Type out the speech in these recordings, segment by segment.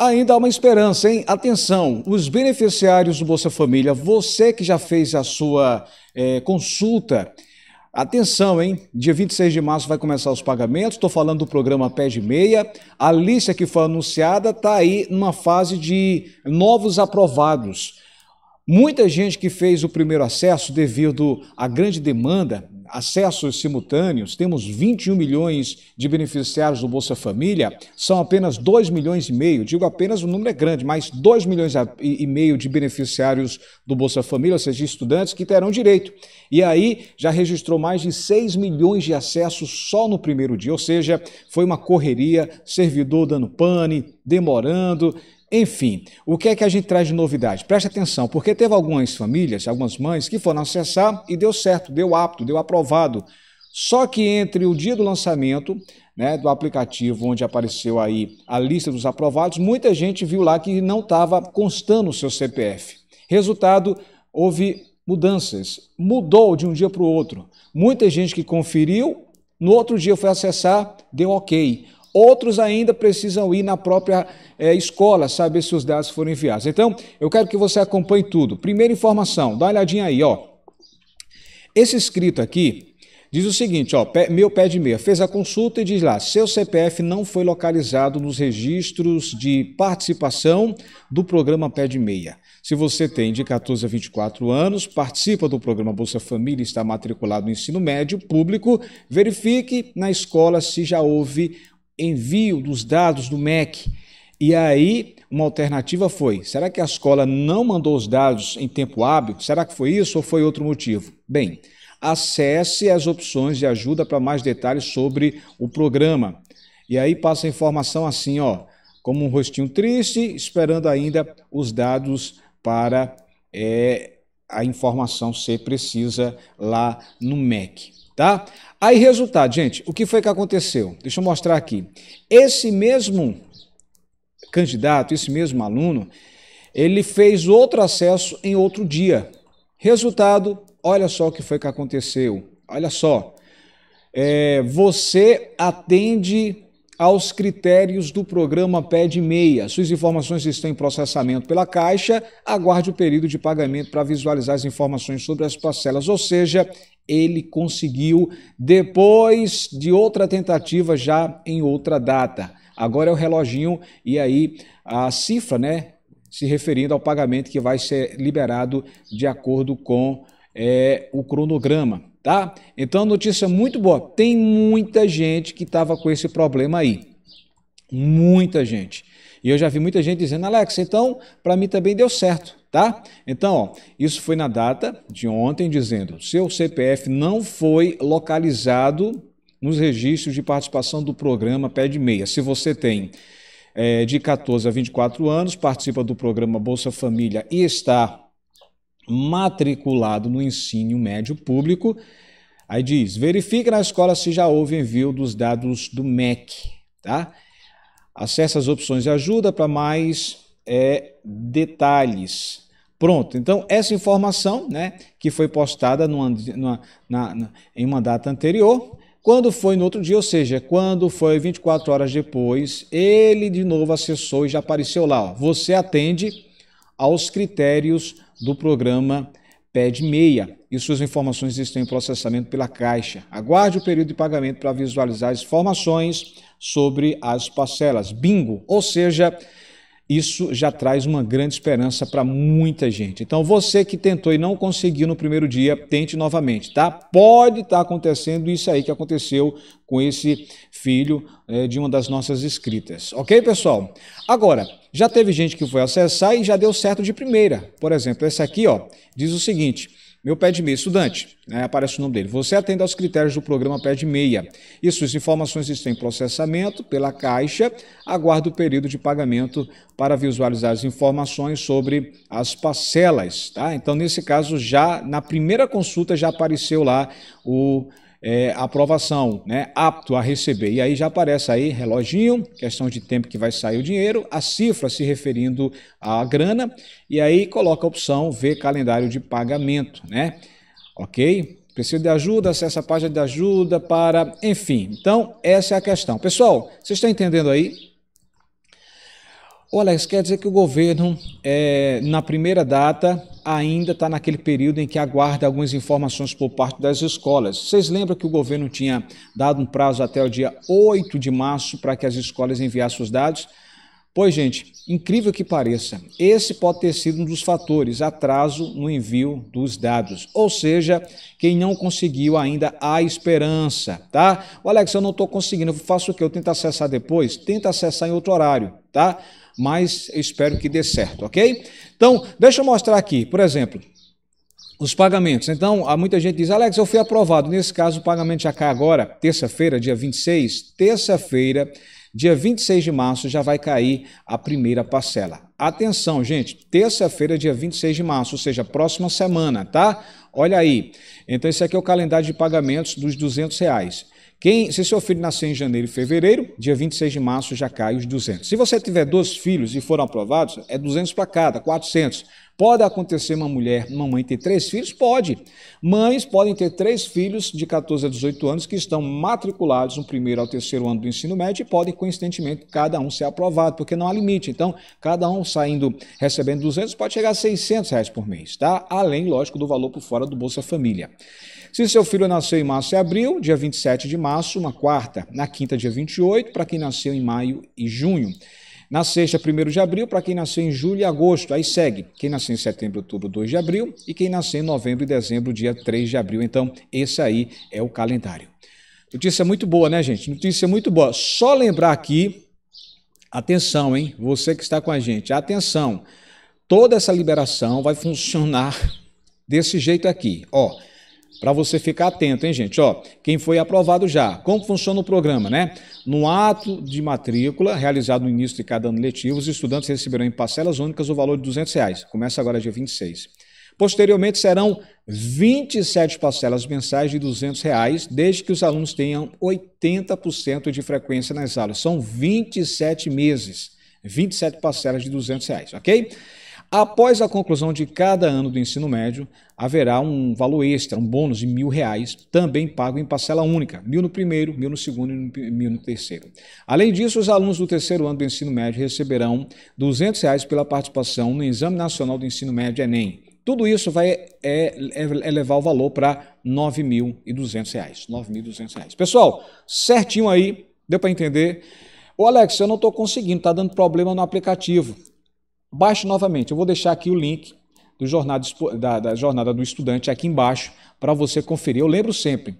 Ainda há uma esperança, hein? Atenção, os beneficiários do Bolsa Família, você que já fez a sua é, consulta, Atenção, hein? Dia 26 de março vai começar os pagamentos. Estou falando do programa Pé de Meia. A lista que foi anunciada está aí numa fase de novos aprovados. Muita gente que fez o primeiro acesso devido à grande demanda acessos simultâneos, temos 21 milhões de beneficiários do Bolsa Família, são apenas 2 milhões e meio, digo apenas, o número é grande, mas 2 milhões e meio de beneficiários do Bolsa Família, ou seja, estudantes que terão direito. E aí já registrou mais de 6 milhões de acessos só no primeiro dia, ou seja, foi uma correria, servidor dando pane, demorando, enfim, o que é que a gente traz de novidade? Preste atenção, porque teve algumas famílias, algumas mães que foram acessar e deu certo, deu apto, deu aprovado. Só que entre o dia do lançamento né, do aplicativo, onde apareceu aí a lista dos aprovados, muita gente viu lá que não estava constando o seu CPF. Resultado, houve mudanças. Mudou de um dia para o outro. Muita gente que conferiu, no outro dia foi acessar, deu ok. Outros ainda precisam ir na própria é, escola, saber se os dados foram enviados. Então, eu quero que você acompanhe tudo. Primeira informação, dá uma olhadinha aí, ó. Esse escrito aqui diz o seguinte, ó, meu pé de meia fez a consulta e diz lá, seu CPF não foi localizado nos registros de participação do programa pé de meia. Se você tem de 14 a 24 anos, participa do programa Bolsa Família, e está matriculado no ensino médio público, verifique na escola se já houve envio dos dados do MEC. E aí, uma alternativa foi: será que a escola não mandou os dados em tempo hábil? Será que foi isso ou foi outro motivo? Bem, acesse as opções de ajuda para mais detalhes sobre o programa. E aí passa a informação assim, ó, como um rostinho triste, esperando ainda os dados para é, a informação ser precisa lá no MEC. Tá? Aí, resultado, gente, o que foi que aconteceu? Deixa eu mostrar aqui. Esse mesmo candidato, esse mesmo aluno, ele fez outro acesso em outro dia. Resultado, olha só o que foi que aconteceu. Olha só. É, você atende aos critérios do programa PED Meia. Suas informações estão em processamento pela Caixa. Aguarde o período de pagamento para visualizar as informações sobre as parcelas, ou seja, ele conseguiu depois de outra tentativa já em outra data. Agora é o reloginho e aí a cifra, né, se referindo ao pagamento que vai ser liberado de acordo com é, o cronograma, tá? Então notícia muito boa. Tem muita gente que estava com esse problema aí, muita gente. E eu já vi muita gente dizendo, Alex, então para mim também deu certo, tá? Então, ó, isso foi na data de ontem, dizendo: seu CPF não foi localizado nos registros de participação do programa Pé de Meia. Se você tem é, de 14 a 24 anos, participa do programa Bolsa Família e está matriculado no ensino médio público, aí diz: verifique na escola se já houve envio dos dados do MEC, tá? Acesse as opções de ajuda para mais é, detalhes. Pronto, então essa informação né, que foi postada numa, numa, na, na, em uma data anterior, quando foi no outro dia, ou seja, quando foi 24 horas depois, ele de novo acessou e já apareceu lá. Ó, você atende aos critérios do programa pede meia e suas informações estão em processamento pela Caixa. Aguarde o período de pagamento para visualizar as informações sobre as parcelas. Bingo! Ou seja, isso já traz uma grande esperança para muita gente. Então, você que tentou e não conseguiu no primeiro dia, tente novamente, tá? Pode estar tá acontecendo isso aí que aconteceu com esse filho é, de uma das nossas escritas. Ok, pessoal? Agora, já teve gente que foi acessar e já deu certo de primeira. Por exemplo, esse aqui, ó, diz o seguinte. Meu pé de meia, estudante, né, aparece o nome dele. Você atende aos critérios do programa pé de meia. E suas informações estão em processamento pela Caixa. Aguarda o período de pagamento para visualizar as informações sobre as parcelas. Tá? Então, nesse caso, já na primeira consulta já apareceu lá o é, aprovação, né? apto a receber. E aí já aparece aí reloginho, questão de tempo que vai sair o dinheiro, a cifra se referindo à grana, e aí coloca a opção ver calendário de pagamento, né? Ok? Preciso de ajuda, acessa a página é de ajuda para. Enfim, então essa é a questão. Pessoal, vocês estão entendendo aí? Olha, Alex, quer dizer que o governo, é, na primeira data, ainda está naquele período em que aguarda algumas informações por parte das escolas. Vocês lembram que o governo tinha dado um prazo até o dia 8 de março para que as escolas enviassem os dados? Pois, gente, incrível que pareça, esse pode ter sido um dos fatores, atraso no envio dos dados. Ou seja, quem não conseguiu ainda há esperança, tá? O Alex, eu não estou conseguindo, eu faço o quê? Eu tento acessar depois? Tenta acessar em outro horário, tá? mas eu espero que dê certo, ok? Então, deixa eu mostrar aqui, por exemplo, os pagamentos. Então, há muita gente diz, Alex, eu fui aprovado. Nesse caso, o pagamento já cai agora, terça-feira, dia 26. Terça-feira, dia 26 de março, já vai cair a primeira parcela. Atenção, gente, terça-feira, dia 26 de março, ou seja, próxima semana, tá? Olha aí. Então, esse aqui é o calendário de pagamentos dos 200 reais. Quem, se seu filho nascer em janeiro e fevereiro, dia 26 de março já cai os 200. Se você tiver dois filhos e foram aprovados, é 200 para cada, 400. Pode acontecer uma mulher, uma mãe ter três filhos? Pode. Mães podem ter três filhos de 14 a 18 anos que estão matriculados no primeiro ao terceiro ano do ensino médio e podem, coincidentemente, cada um ser aprovado, porque não há limite. Então, cada um saindo, recebendo 200, pode chegar a 600 reais por mês, tá? Além, lógico, do valor por fora do Bolsa Família. Se seu filho nasceu em março e abril, dia 27 de março, uma quarta, na quinta, dia 28, para quem nasceu em maio e junho. Na sexta, 1 de abril, para quem nasceu em julho e agosto, aí segue. Quem nasceu em setembro, outubro, 2 de abril. E quem nasceu em novembro e dezembro, dia 3 de abril. Então, esse aí é o calendário. Notícia muito boa, né, gente? Notícia muito boa. Só lembrar aqui, atenção, hein? Você que está com a gente, atenção. Toda essa liberação vai funcionar desse jeito aqui. Ó, para você ficar atento, hein, gente? Ó, quem foi aprovado já, como funciona o programa, né? No ato de matrícula, realizado no início de cada ano letivo, os estudantes receberão em parcelas únicas o valor de R$ reais. Começa agora dia 26. Posteriormente, serão 27 parcelas mensais de R$ reais, desde que os alunos tenham 80% de frequência nas aulas. São 27 meses, 27 parcelas de 200 reais, ok? Após a conclusão de cada ano do ensino médio, haverá um valor extra, um bônus de mil reais, também pago em parcela única, mil no primeiro, mil no segundo e mil no terceiro. Além disso, os alunos do terceiro ano do ensino médio receberão 200 reais pela participação no Exame Nacional do Ensino Médio Enem. Tudo isso vai é, é, elevar é o valor para R$ 9.200. reais. Pessoal, certinho aí, deu para entender? Ô Alex, eu não estou conseguindo, está dando problema no aplicativo. Baixe novamente. Eu vou deixar aqui o link do jornada, da, da jornada do estudante aqui embaixo para você conferir. Eu lembro sempre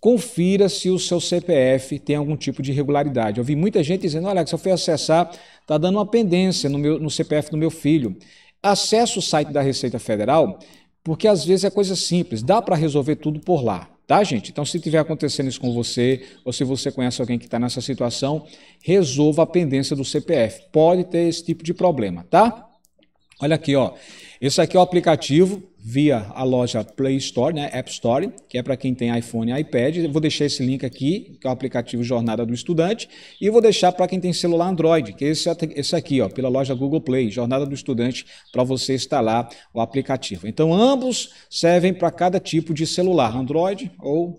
confira se o seu CPF tem algum tipo de irregularidade. Eu vi muita gente dizendo, olha, se eu fui acessar, está dando uma pendência no, meu, no CPF do meu filho. Acesse o site da Receita Federal, porque às vezes é coisa simples, dá para resolver tudo por lá. Tá, gente? Então, se estiver acontecendo isso com você, ou se você conhece alguém que está nessa situação, resolva a pendência do CPF. Pode ter esse tipo de problema, tá? Olha aqui, ó. Esse aqui é o aplicativo via a loja Play Store, né, App Store, que é para quem tem iPhone e iPad. Eu vou deixar esse link aqui, que é o aplicativo Jornada do Estudante, e vou deixar para quem tem celular Android, que é esse, esse aqui, ó, pela loja Google Play, Jornada do Estudante, para você instalar o aplicativo. Então, ambos servem para cada tipo de celular, Android ou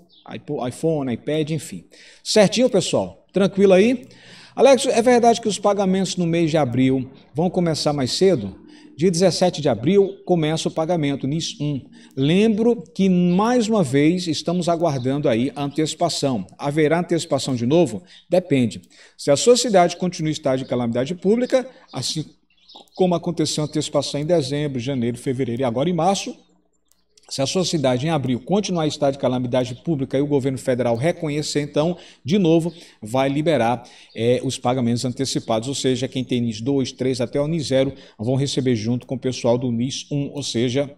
iPhone, iPad, enfim. Certinho, pessoal? Tranquilo aí? Alex, é verdade que os pagamentos no mês de abril vão começar mais cedo? Dia 17 de abril começa o pagamento, NIS 1. Lembro que, mais uma vez, estamos aguardando aí a antecipação. Haverá antecipação de novo? Depende. Se a sua cidade continua em estado de calamidade pública, assim como aconteceu a antecipação em dezembro, janeiro, fevereiro e agora em março, se a sua cidade em abril continuar a estar de calamidade pública e o governo federal reconhecer, então, de novo, vai liberar é, os pagamentos antecipados, ou seja, quem tem NIS 2, 3 até o NIS 0 vão receber junto com o pessoal do NIS 1, ou seja,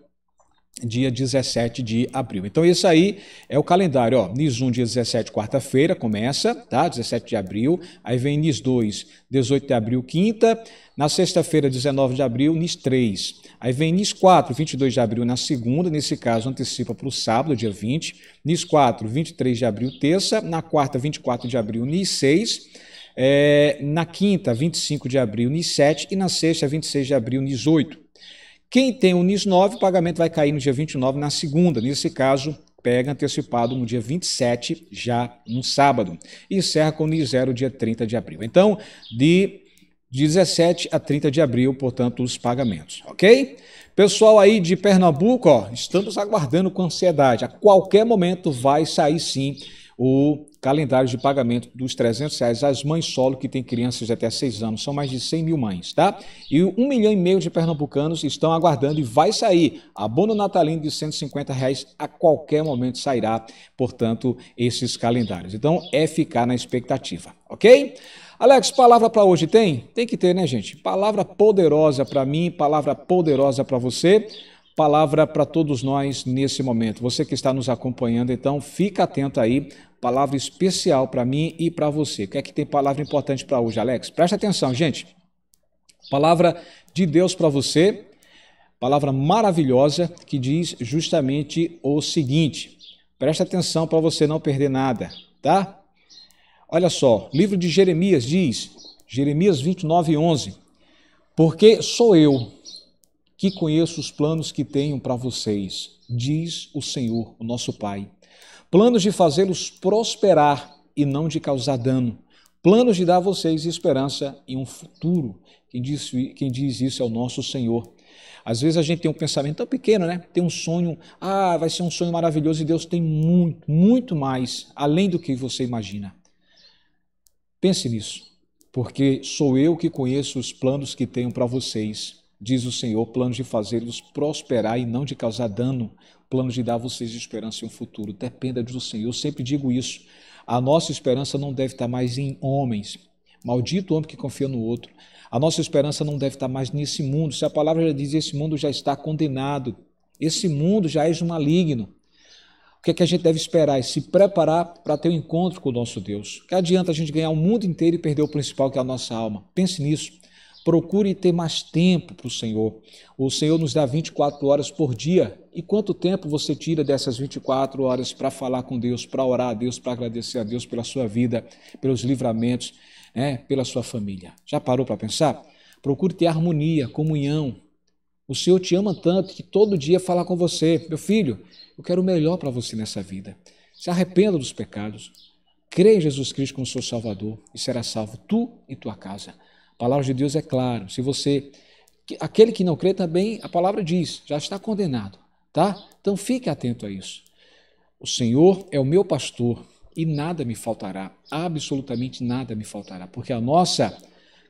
dia 17 de abril. Então, isso aí é o calendário. Ó, NIS 1, dia 17, quarta-feira, começa, tá? 17 de abril. Aí vem NIS 2, 18 de abril, quinta. Na sexta-feira, 19 de abril, NIS 3. Aí vem NIS 4, 22 de abril, na segunda. Nesse caso, antecipa para o sábado, dia 20. NIS 4, 23 de abril, terça. Na quarta, 24 de abril, NIS 6. É, eh, na quinta, 25 de abril, NIS 7. E na sexta, 26 de abril, NIS 8. Quem tem o NIS 9, o pagamento vai cair no dia 29, na segunda. Nesse caso, pega antecipado no dia 27, já no sábado. E encerra com o NIS 0, dia 30 de abril. Então, de 17 a 30 de abril, portanto, os pagamentos, ok? Pessoal aí de Pernambuco, ó, estamos aguardando com ansiedade. A qualquer momento vai sair sim o calendários de pagamento dos 300 reais às mães solo que têm crianças de até 6 anos. São mais de 100 mil mães, tá? E um milhão e meio de pernambucanos estão aguardando e vai sair. Abono natalino de 150 reais a qualquer momento sairá, portanto, esses calendários. Então, é ficar na expectativa, ok? Alex, palavra para hoje tem? Tem que ter, né, gente? Palavra poderosa para mim, palavra poderosa para você palavra para todos nós nesse momento. Você que está nos acompanhando, então, fica atento aí. Palavra especial para mim e para você. O que é que tem palavra importante para hoje, Alex? Preste atenção, gente. Palavra de Deus para você, palavra maravilhosa que diz justamente o seguinte. Preste atenção para você não perder nada, tá? Olha só, livro de Jeremias diz, Jeremias 29, 11, porque sou eu, que conheço os planos que tenho para vocês, diz o Senhor, o nosso Pai. Planos de fazê-los prosperar e não de causar dano. Planos de dar a vocês esperança e um futuro. Quem diz, quem diz isso é o nosso Senhor. Às vezes a gente tem um pensamento tão pequeno, né? Tem um sonho, ah, vai ser um sonho maravilhoso e Deus tem muito, muito mais, além do que você imagina. Pense nisso, porque sou eu que conheço os planos que tenho para vocês, diz o Senhor, planos de fazê-los prosperar e não de causar dano, planos de dar a vocês esperança e um futuro. Dependa do Senhor. Eu sempre digo isso. A nossa esperança não deve estar mais em homens. Maldito homem que confia no outro. A nossa esperança não deve estar mais nesse mundo. Se a palavra já diz, esse mundo já está condenado. Esse mundo já é um maligno. O que, é que a gente deve esperar? É se preparar para ter um encontro com o nosso Deus. Que adianta a gente ganhar o mundo inteiro e perder o principal, que é a nossa alma. Pense nisso. Procure ter mais tempo para o Senhor. O Senhor nos dá 24 horas por dia. E quanto tempo você tira dessas 24 horas para falar com Deus, para orar a Deus, para agradecer a Deus pela sua vida, pelos livramentos, né, pela sua família? Já parou para pensar? Procure ter harmonia, comunhão. O Senhor te ama tanto que todo dia fala com você: Meu filho, eu quero o melhor para você nessa vida. Se arrependa dos pecados. Creia em Jesus Cristo como seu Salvador e será salvo tu e tua casa palavra de Deus é clara. Se você aquele que não crê também, a palavra diz, já está condenado, tá? Então fique atento a isso. O Senhor é o meu pastor e nada me faltará, absolutamente nada me faltará, porque a nossa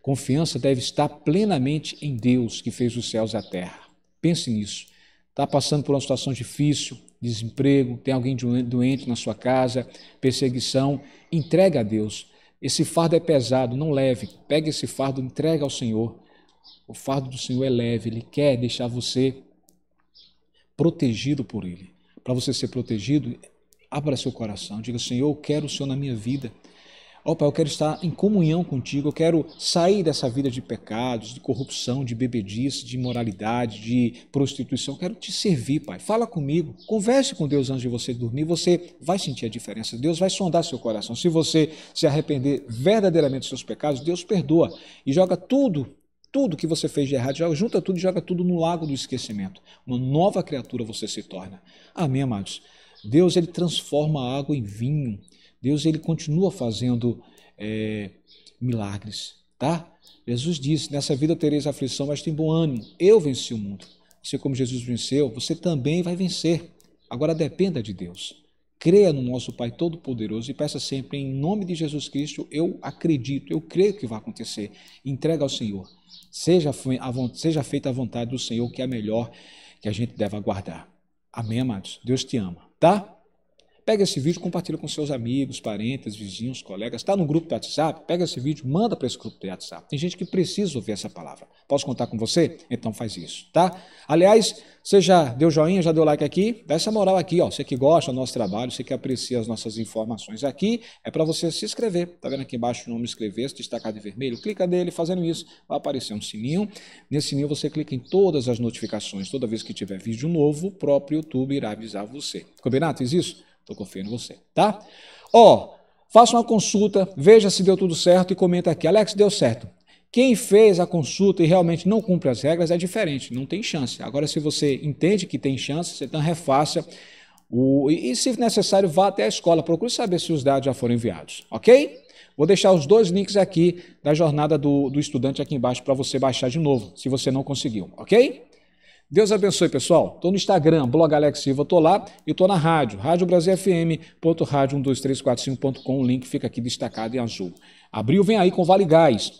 confiança deve estar plenamente em Deus que fez os céus e a terra. Pense nisso. Está passando por uma situação difícil, desemprego, tem alguém doente na sua casa, perseguição, entrega a Deus esse fardo é pesado, não leve. Pega esse fardo, entrega ao Senhor. O fardo do Senhor é leve, Ele quer deixar você protegido por Ele. Para você ser protegido, abra seu coração, diga: Senhor, eu quero o Senhor na minha vida. Ó oh, Pai, eu quero estar em comunhão contigo, eu quero sair dessa vida de pecados, de corrupção, de bebedice, de imoralidade, de prostituição. Eu quero te servir, Pai. Fala comigo, converse com Deus antes de você dormir, você vai sentir a diferença. Deus vai sondar seu coração. Se você se arrepender verdadeiramente dos seus pecados, Deus perdoa e joga tudo tudo que você fez de errado, junta tudo e joga tudo no lago do esquecimento. Uma nova criatura você se torna. Amém, amados? Deus ele transforma a água em vinho, Deus ele continua fazendo é, milagres, tá? Jesus disse: Nessa vida tereis aflição, mas tem bom ânimo. Eu venci o mundo. Você, como Jesus venceu, você também vai vencer. Agora dependa de Deus. Creia no nosso Pai Todo-Poderoso e peça sempre, em nome de Jesus Cristo, eu acredito, eu creio que vai acontecer. Entrega ao Senhor. Seja, seja feita a vontade do Senhor, que é a melhor que a gente deve aguardar. Amém, amados? Deus te ama, tá? Pega esse vídeo, compartilha com seus amigos, parentes, vizinhos, colegas. Está no grupo do WhatsApp? Pega esse vídeo, manda para esse grupo do WhatsApp. Tem gente que precisa ouvir essa palavra. Posso contar com você? Então faz isso, tá? Aliás, você já deu joinha, já deu like aqui? Dá essa moral aqui, ó. Você que gosta do nosso trabalho, você que aprecia as nossas informações aqui, é para você se inscrever. Tá vendo aqui embaixo o nome inscrever-se, destacado em vermelho? Clica nele, fazendo isso, vai aparecer um sininho. Nesse sininho você clica em todas as notificações. Toda vez que tiver vídeo novo, o próprio YouTube irá avisar você. Combinado? Fiz isso? Estou confiando em você, tá? Ó, faça uma consulta, veja se deu tudo certo e comenta aqui. Alex, deu certo. Quem fez a consulta e realmente não cumpre as regras é diferente, não tem chance. Agora, se você entende que tem chance, você então refaça o, e, se necessário, vá até a escola, procure saber se os dados já foram enviados, ok? Vou deixar os dois links aqui da jornada do, do estudante aqui embaixo para você baixar de novo, se você não conseguiu, ok? Deus abençoe, pessoal. Estou no Instagram, blog Alex Silva, estou lá e estou na rádio, Rádio Brasil FM, ponto rádio 12345.com, o link fica aqui destacado em azul. Abril vem aí com Vale Gás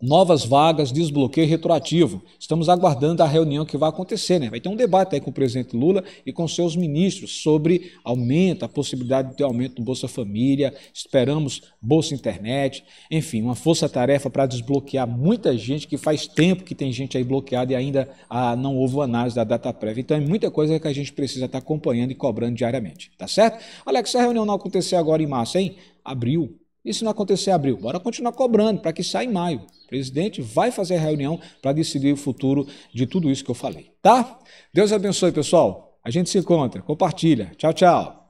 novas vagas, desbloqueio retroativo. Estamos aguardando a reunião que vai acontecer, né? Vai ter um debate aí com o presidente Lula e com seus ministros sobre aumento, a possibilidade de ter aumento do Bolsa Família, esperamos Bolsa Internet, enfim, uma força-tarefa para desbloquear muita gente que faz tempo que tem gente aí bloqueada e ainda ah, não houve análise da data prévia. Então é muita coisa que a gente precisa estar acompanhando e cobrando diariamente, tá certo? Alex, se a reunião não acontecer agora em março, hein? Abril, e se não acontecer em abril? Bora continuar cobrando para que saia em maio. O presidente vai fazer a reunião para decidir o futuro de tudo isso que eu falei, tá? Deus abençoe, pessoal. A gente se encontra. Compartilha. Tchau, tchau.